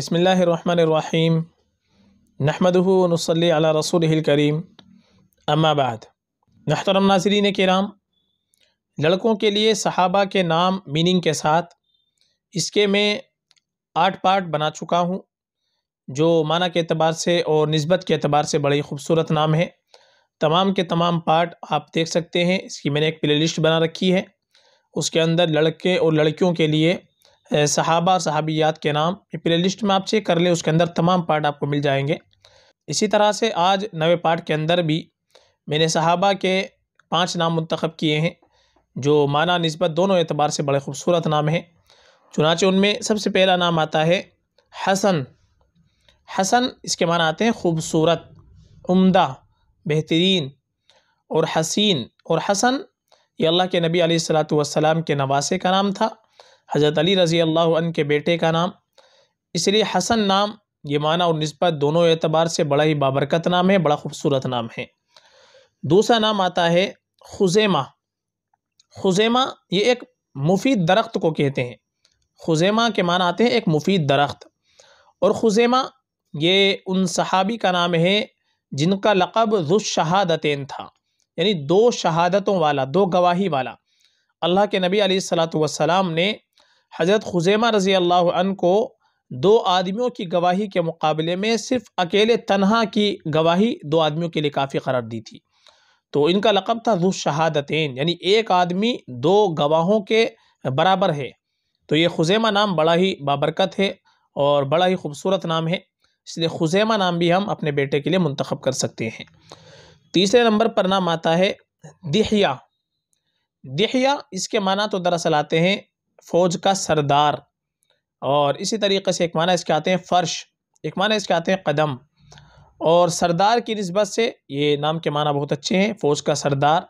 बसमीम नहमदनसली अला रसूल करीम अम्माबाद नहतरम नाजरीन कराम लड़कों के लिए सहाबा के नाम मीनिंग के साथ इसके मैं आठ पार्ट बना चुका हूँ जो माना के अतबार से और नस्बत के अतबार से बड़े खूबसूरत नाम है तमाम के तमाम पार्ट आप देख सकते हैं इसकी मैंने एक प्ले लिस्ट बना रखी है उसके अंदर लड़के और लड़कियों के लिए सहाबा और सहाबियात के नाम ये प्ले लिस्ट में आप चेक कर लें उसके अंदर तमाम पार्ट आपको मिल जाएंगे इसी तरह से आज नवे पार्ट के अंदर भी मैंने सहाबा के पाँच नाम मंतखब किए हैं जो माना नस्बत दोनों एतबार से बड़े खूबसूरत नाम हैं चुनाचे उनमें सबसे पहला नाम आता है हसन हसन इसके माना आते हैं खूबसूरत उम्दा बेहतरीन और हसीन और हसन ये अल्लाह के नबी वसलाम के नवासे का नाम था हज़रत अली रज़ी अल्लाह के बेटे का नाम इसलिए हसन नाम ये माना और नस्बत दोनों एतबार से बड़ा ही बाबरकत नाम है बड़ा खूबसूरत नाम है दूसरा नाम आता है खुजेमा खुजेमा ये एक मुफीद दरख्त को कहते हैं खुजेमा के माना आते हैं एक मुफीद दरख्त और खुजेमा ये उन सहाबी का नाम है जिनका लक़ब शहादतें था यानी दो शहादतों वाला दो गवाही वाला अल्लाह के नबी सलाम ने हज़रत खुजैमा रज़ी अल्लाह अन को दो आदमियों की गवाही के मुकाबले में सिर्फ अकेले तनहा की गवाही दो आदमियों के लिए काफ़ी करार दी थी तो इनका लकब था जो शहादतें यानी एक आदमी दो गवाहों के बराबर है तो ये खुजैमा नाम बड़ा ही बाबरकत है और बड़ा ही खूबसूरत नाम है इसलिए खुजैमा नाम भी हम अपने बेटे के लिए मंतखब कर सकते हैं तीसरे नंबर पर नाम आता है दहिया दहिया इसके माना तो दरअसल आते हैं फ़ौज का सरदार और इसी तरीके से एक माना इसके आते हैं फ़र्श एक माना इसके आते हैं कदम और सरदार की नस्बत से ये नाम के माना बहुत अच्छे हैं फ़ौज का सरदार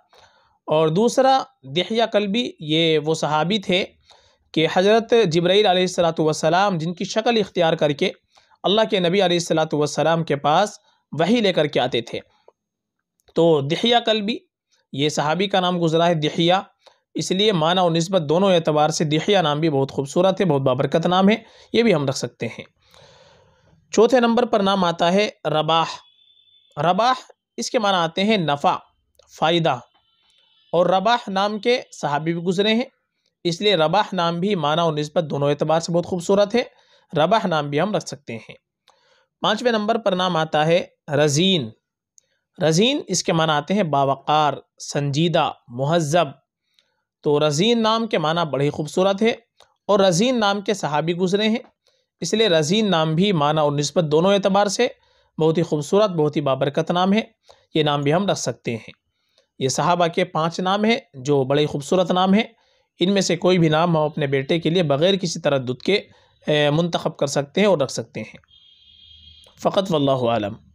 और दूसरा दहिया कलबी ये वो सहाबी थे कि हज़रत जब्राईल सलाम जिनकी शक्ल इख्तियार करके अल्लाह के नबी सलाम के पास वही लेकर के आते थे तो दहिया कलबी ये सहाबी का नाम गुजरा है दहिया इसलिए माना और नस्बत दोनों एतबार से दिहिया नाम भी बहुत खूबसूरत है बहुत बाबरकत नाम है ये भी हम रख सकते हैं चौथे नंबर पर नाम आता है रबाह रबाह इसके माना आते हैं नफ़ा फ़ायदा और रबाह नाम के सहाबी भी गुजरे हैं इसलिए रबाह नाम भी माना और नस्बत दोनों एतबार से बहुत खूबसूरत है रबाह नाम भी हम रख सकते हैं पाँचवें नंबर पर नाम आता है रजीन रजीन इसके माना आते हैं बावकार संजीदा महजब तो रज़ीन नाम के माना बड़े खूबसूरत है और रज़ीन नाम के सहाबी गुज़रे हैं इसलिए रज़ीन नाम भी माना और नस्बत दोनों एतबार से बहुत ही खूबसूरत बहुत ही बाबरकत नाम है ये नाम भी हम रख सकते हैं ये सहाबा के पाँच नाम हैं जो बड़े खूबसूरत नाम हैं इनमें से कोई भी नाम हम अपने बेटे के लिए बग़ैर किसी तरह दुध के मंतखब कर सकते हैं और रख सकते हैं फ़कत वल्लम